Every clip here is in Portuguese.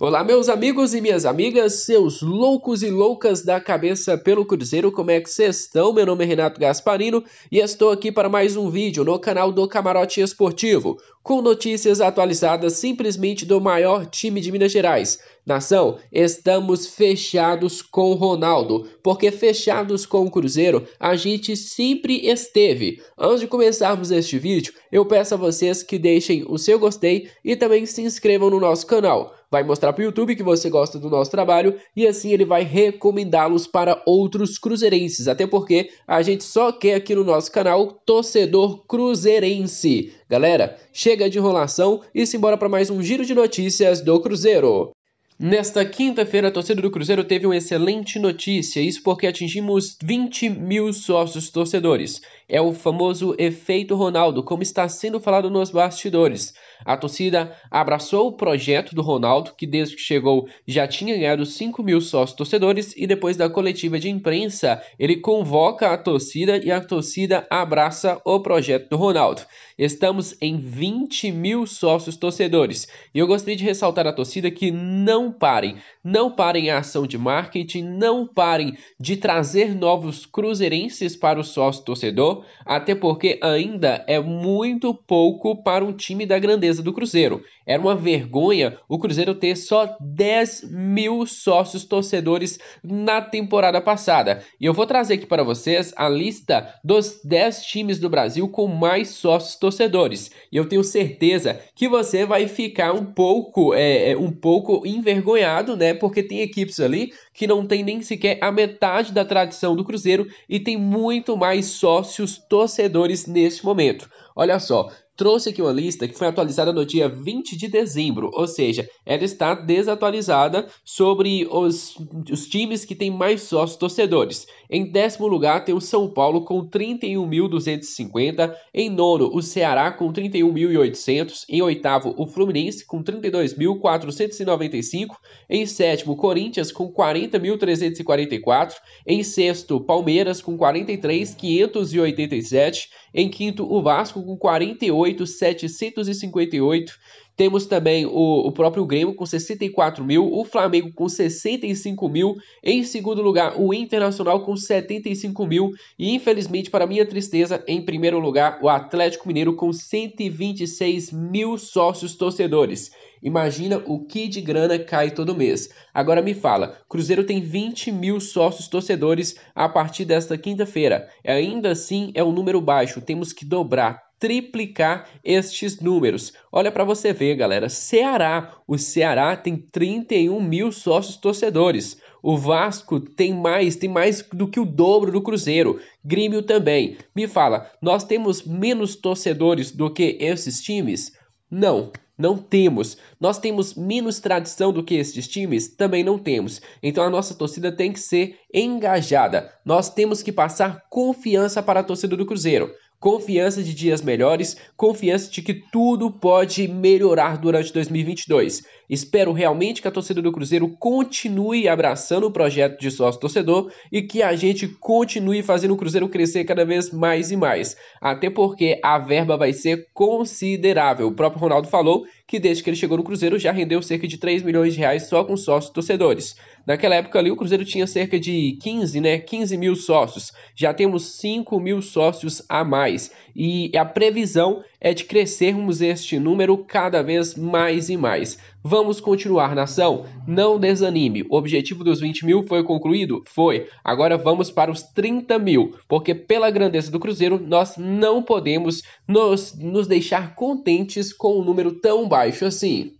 Olá, meus amigos e minhas amigas, seus loucos e loucas da cabeça pelo Cruzeiro, como é que vocês estão? Meu nome é Renato Gasparino e estou aqui para mais um vídeo no canal do Camarote Esportivo com notícias atualizadas simplesmente do maior time de Minas Gerais. Nação, estamos fechados com o Ronaldo, porque fechados com o Cruzeiro a gente sempre esteve. Antes de começarmos este vídeo, eu peço a vocês que deixem o seu gostei e também se inscrevam no nosso canal. Vai mostrar para o YouTube que você gosta do nosso trabalho e assim ele vai recomendá-los para outros cruzeirenses, até porque a gente só quer aqui no nosso canal torcedor cruzeirense. Galera, chega chega de enrolação e simbora para mais um giro de notícias do Cruzeiro. Nesta quinta-feira, a torcida do Cruzeiro teve uma excelente notícia, isso porque atingimos 20 mil sócios torcedores. É o famoso efeito Ronaldo, como está sendo falado nos bastidores. A torcida abraçou o projeto do Ronaldo, que desde que chegou já tinha ganhado 5 mil sócios torcedores, e depois da coletiva de imprensa, ele convoca a torcida e a torcida abraça o projeto do Ronaldo. Estamos em 20 mil sócios torcedores. E eu gostaria de ressaltar à torcida que não parem, não parem a ação de marketing, não parem de trazer novos cruzeirenses para o sócio torcedor, até porque ainda é muito pouco para um time da grandeza grandeza do Cruzeiro. Era uma vergonha o Cruzeiro ter só 10 mil sócios torcedores na temporada passada. E eu vou trazer aqui para vocês a lista dos 10 times do Brasil com mais sócios torcedores. E eu tenho certeza que você vai ficar um pouco, é, é, um pouco envergonhado, né? Porque tem equipes ali que não tem nem sequer a metade da tradição do Cruzeiro e tem muito mais sócios torcedores neste momento. Olha só, trouxe aqui uma lista que foi atualizada no dia 20 de dezembro, ou seja, ela está desatualizada sobre os, os times que têm mais sócios torcedores. Em décimo lugar tem o São Paulo com 31.250, em nono o Ceará com 31.800, em oitavo o Fluminense com 32.495, em sétimo Corinthians com 40.344, em sexto Palmeiras com 43.587 em quinto, o Vasco com 48,758. Temos também o, o próprio Grêmio com 64 mil, o Flamengo com 65 mil, em segundo lugar o Internacional com 75 mil e infelizmente para minha tristeza em primeiro lugar o Atlético Mineiro com 126 mil sócios torcedores. Imagina o que de grana cai todo mês. Agora me fala, Cruzeiro tem 20 mil sócios torcedores a partir desta quinta-feira. Ainda assim é um número baixo, temos que dobrar triplicar estes números. Olha para você ver, galera. Ceará, o Ceará tem 31 mil sócios torcedores. O Vasco tem mais, tem mais do que o dobro do Cruzeiro. Grêmio também. Me fala, nós temos menos torcedores do que esses times? Não, não temos. Nós temos menos tradição do que esses times? Também não temos. Então a nossa torcida tem que ser engajada. Nós temos que passar confiança para a torcida do Cruzeiro confiança de dias melhores, confiança de que tudo pode melhorar durante 2022. Espero realmente que a torcida do Cruzeiro continue abraçando o projeto de sócio torcedor e que a gente continue fazendo o Cruzeiro crescer cada vez mais e mais. Até porque a verba vai ser considerável. O próprio Ronaldo falou que desde que ele chegou no Cruzeiro já rendeu cerca de 3 milhões de reais só com sócios torcedores. Naquela época ali o Cruzeiro tinha cerca de 15, né, 15 mil sócios. Já temos 5 mil sócios a mais e a previsão é de crescermos este número cada vez mais e mais. Vamos continuar, na ação. Não desanime. O objetivo dos 20 mil foi concluído? Foi. Agora vamos para os 30 mil, porque pela grandeza do Cruzeiro, nós não podemos nos, nos deixar contentes com um número tão baixo assim.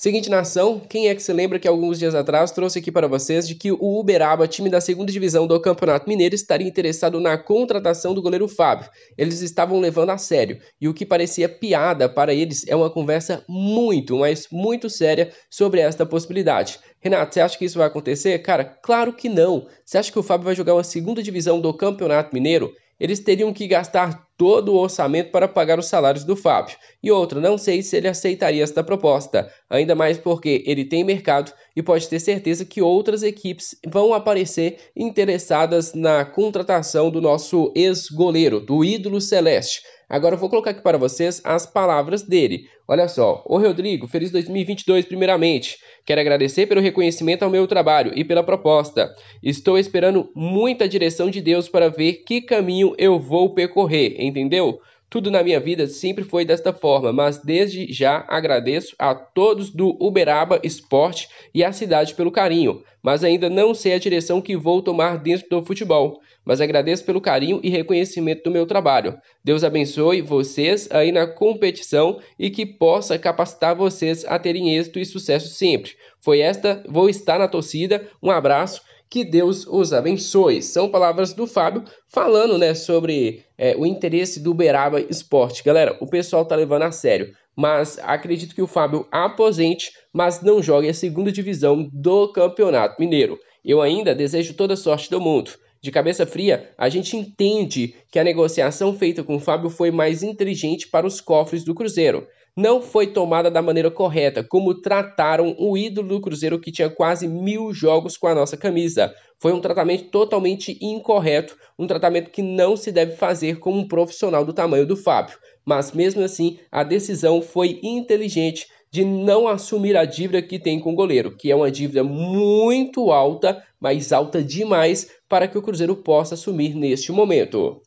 Seguinte nação, quem é que se lembra que alguns dias atrás trouxe aqui para vocês de que o Uberaba, time da segunda divisão do Campeonato Mineiro, estaria interessado na contratação do goleiro Fábio. Eles estavam levando a sério, e o que parecia piada para eles é uma conversa muito, mas muito séria sobre esta possibilidade. Renato, você acha que isso vai acontecer? Cara, claro que não. Você acha que o Fábio vai jogar uma segunda divisão do Campeonato Mineiro? eles teriam que gastar todo o orçamento para pagar os salários do Fábio. E outra, não sei se ele aceitaria esta proposta, ainda mais porque ele tem mercado e pode ter certeza que outras equipes vão aparecer interessadas na contratação do nosso ex-goleiro, do ídolo celeste. Agora eu vou colocar aqui para vocês as palavras dele. Olha só, o Rodrigo, feliz 2022 primeiramente. Quero agradecer pelo reconhecimento ao meu trabalho e pela proposta. Estou esperando muita direção de Deus para ver que caminho eu vou percorrer, entendeu? Tudo na minha vida sempre foi desta forma, mas desde já agradeço a todos do Uberaba Esporte e à cidade pelo carinho, mas ainda não sei a direção que vou tomar dentro do futebol. Mas agradeço pelo carinho e reconhecimento do meu trabalho. Deus abençoe vocês aí na competição e que possa capacitar vocês a terem êxito e sucesso sempre. Foi esta, vou estar na torcida. Um abraço que Deus os abençoe. São palavras do Fábio falando né, sobre é, o interesse do Uberaba Esporte. Galera, o pessoal tá levando a sério, mas acredito que o Fábio aposente, mas não jogue a segunda divisão do Campeonato Mineiro. Eu ainda desejo toda sorte do mundo. De cabeça fria, a gente entende que a negociação feita com o Fábio foi mais inteligente para os cofres do Cruzeiro. Não foi tomada da maneira correta, como trataram o ídolo do Cruzeiro que tinha quase mil jogos com a nossa camisa. Foi um tratamento totalmente incorreto, um tratamento que não se deve fazer com um profissional do tamanho do Fábio. Mas mesmo assim, a decisão foi inteligente de não assumir a dívida que tem com o goleiro, que é uma dívida muito alta, mas alta demais para que o Cruzeiro possa assumir neste momento.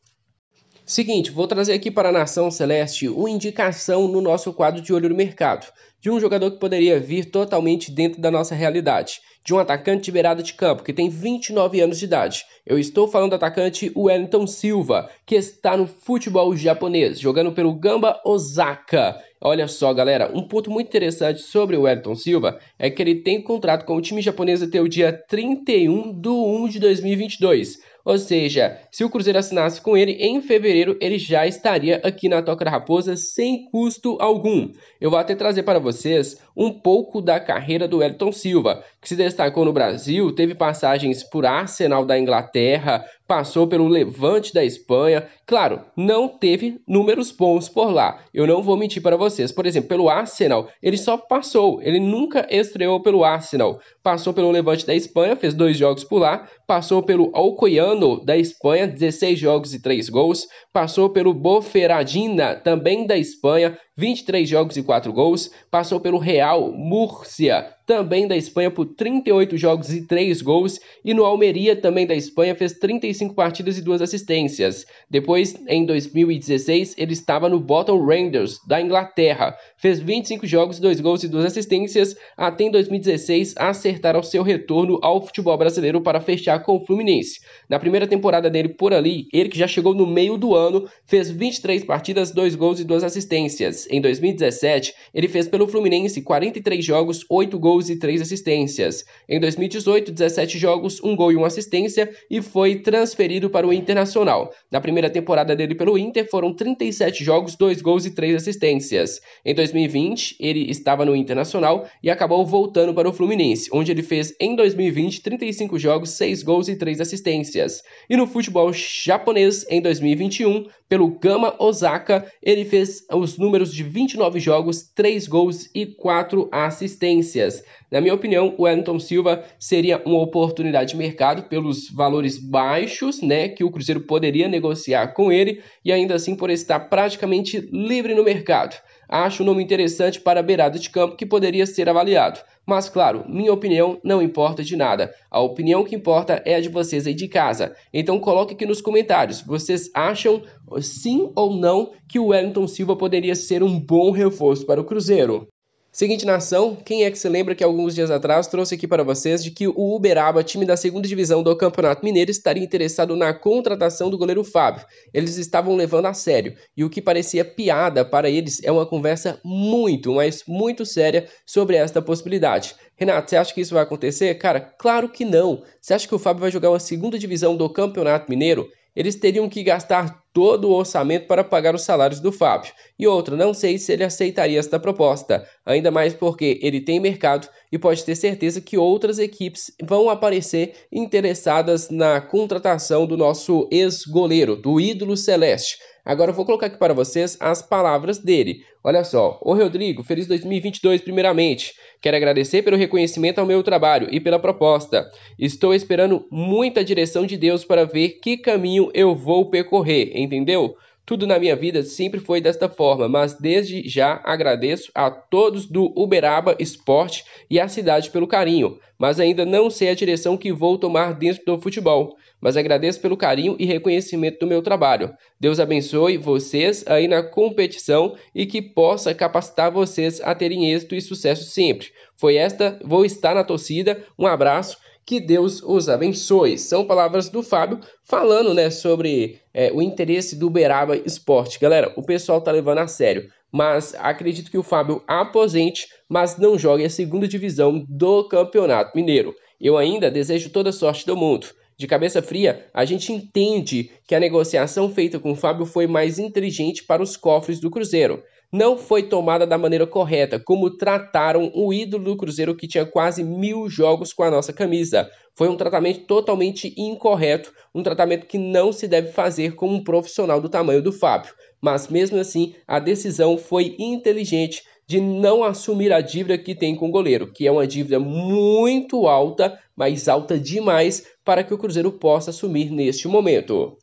Seguinte, vou trazer aqui para a Nação Celeste uma indicação no nosso quadro de olho no mercado de um jogador que poderia vir totalmente dentro da nossa realidade, de um atacante de beirada de campo que tem 29 anos de idade. Eu estou falando do atacante Wellington Silva, que está no futebol japonês, jogando pelo Gamba Osaka. Olha só, galera, um ponto muito interessante sobre o Wellington Silva é que ele tem contrato com o time japonês até o dia 31 de 1 de 2022. Ou seja, se o Cruzeiro assinasse com ele em fevereiro, ele já estaria aqui na Toca da Raposa sem custo algum. Eu vou até trazer para vocês um pouco da carreira do Elton Silva, que se destacou no Brasil, teve passagens por Arsenal da Inglaterra, passou pelo Levante da Espanha. Claro, não teve números bons por lá. Eu não vou mentir para vocês. Por exemplo, pelo Arsenal, ele só passou, ele nunca estreou pelo Arsenal. Passou pelo Levante da Espanha, fez dois jogos por lá. Passou pelo Alcoiano da Espanha, 16 jogos e 3 gols. Passou pelo Boferadina, também da Espanha, 23 jogos e 4 gols. Passou pelo Real Múrcia, também da Espanha, por 38 jogos e 3 gols, e no Almeria, também da Espanha, fez 35 partidas e 2 assistências. Depois, em 2016, ele estava no Bolton Rangers, da Inglaterra, fez 25 jogos, 2 gols e 2 assistências, até em 2016 acertar o seu retorno ao futebol brasileiro para fechar com o Fluminense. Na primeira temporada dele por ali, ele que já chegou no meio do ano, fez 23 partidas, 2 gols e 2 assistências. Em 2017, ele fez pelo Fluminense 43 jogos, 8 gols gols e 3 assistências. Em 2018, 17 jogos, 1 gol e 1 assistência e foi transferido para o Internacional. Na primeira temporada dele pelo Inter foram 37 jogos, 2 gols e 3 assistências. Em 2020, ele estava no Internacional e acabou voltando para o Fluminense, onde ele fez em 2020 35 jogos, 6 gols e 3 assistências. E no futebol japonês, em 2021, pelo Gama Osaka, ele fez os números de 29 jogos, 3 gols e 4 assistências. Na minha opinião, o Wellington Silva seria uma oportunidade de mercado pelos valores baixos, né, que o Cruzeiro poderia negociar com ele e ainda assim por estar praticamente livre no mercado. Acho um nome interessante para a beirada de campo que poderia ser avaliado. Mas claro, minha opinião não importa de nada. A opinião que importa é a de vocês aí de casa. Então coloque aqui nos comentários, vocês acham sim ou não que o Wellington Silva poderia ser um bom reforço para o Cruzeiro? Seguinte nação, quem é que se lembra que alguns dias atrás trouxe aqui para vocês de que o Uberaba, time da segunda divisão do Campeonato Mineiro, estaria interessado na contratação do goleiro Fábio. Eles estavam levando a sério, e o que parecia piada para eles é uma conversa muito, mas muito séria sobre esta possibilidade. Renato, você acha que isso vai acontecer? Cara, claro que não. Você acha que o Fábio vai jogar uma segunda divisão do Campeonato Mineiro? eles teriam que gastar todo o orçamento para pagar os salários do Fábio. E outra, não sei se ele aceitaria esta proposta, ainda mais porque ele tem mercado e pode ter certeza que outras equipes vão aparecer interessadas na contratação do nosso ex-goleiro, do ídolo celeste. Agora eu vou colocar aqui para vocês as palavras dele. Olha só, o Rodrigo, feliz 2022 primeiramente. Quero agradecer pelo reconhecimento ao meu trabalho e pela proposta. Estou esperando muita direção de Deus para ver que caminho eu vou percorrer, entendeu? Tudo na minha vida sempre foi desta forma, mas desde já agradeço a todos do Uberaba Esporte e à cidade pelo carinho, mas ainda não sei a direção que vou tomar dentro do futebol. Mas agradeço pelo carinho e reconhecimento do meu trabalho. Deus abençoe vocês aí na competição e que possa capacitar vocês a terem êxito e sucesso sempre. Foi esta, vou estar na torcida. Um abraço que Deus os abençoe. São palavras do Fábio falando né, sobre é, o interesse do Uberaba Esporte. Galera, o pessoal tá levando a sério, mas acredito que o Fábio aposente, mas não jogue a segunda divisão do Campeonato Mineiro. Eu ainda desejo toda a sorte do mundo. De cabeça fria, a gente entende que a negociação feita com o Fábio foi mais inteligente para os cofres do Cruzeiro não foi tomada da maneira correta, como trataram o ídolo do Cruzeiro que tinha quase mil jogos com a nossa camisa. Foi um tratamento totalmente incorreto, um tratamento que não se deve fazer com um profissional do tamanho do Fábio. Mas mesmo assim, a decisão foi inteligente de não assumir a dívida que tem com o goleiro, que é uma dívida muito alta, mas alta demais para que o Cruzeiro possa assumir neste momento.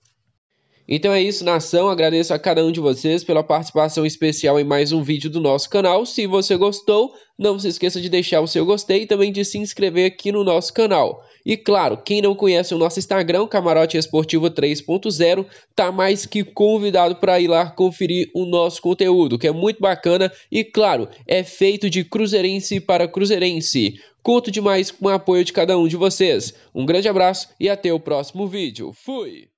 Então é isso, nação. Agradeço a cada um de vocês pela participação especial em mais um vídeo do nosso canal. Se você gostou, não se esqueça de deixar o seu gostei e também de se inscrever aqui no nosso canal. E claro, quem não conhece o nosso Instagram, Camarote Esportivo 3.0, tá mais que convidado para ir lá conferir o nosso conteúdo, que é muito bacana e claro, é feito de cruzeirense para cruzeirense. Conto demais com o apoio de cada um de vocês. Um grande abraço e até o próximo vídeo. Fui!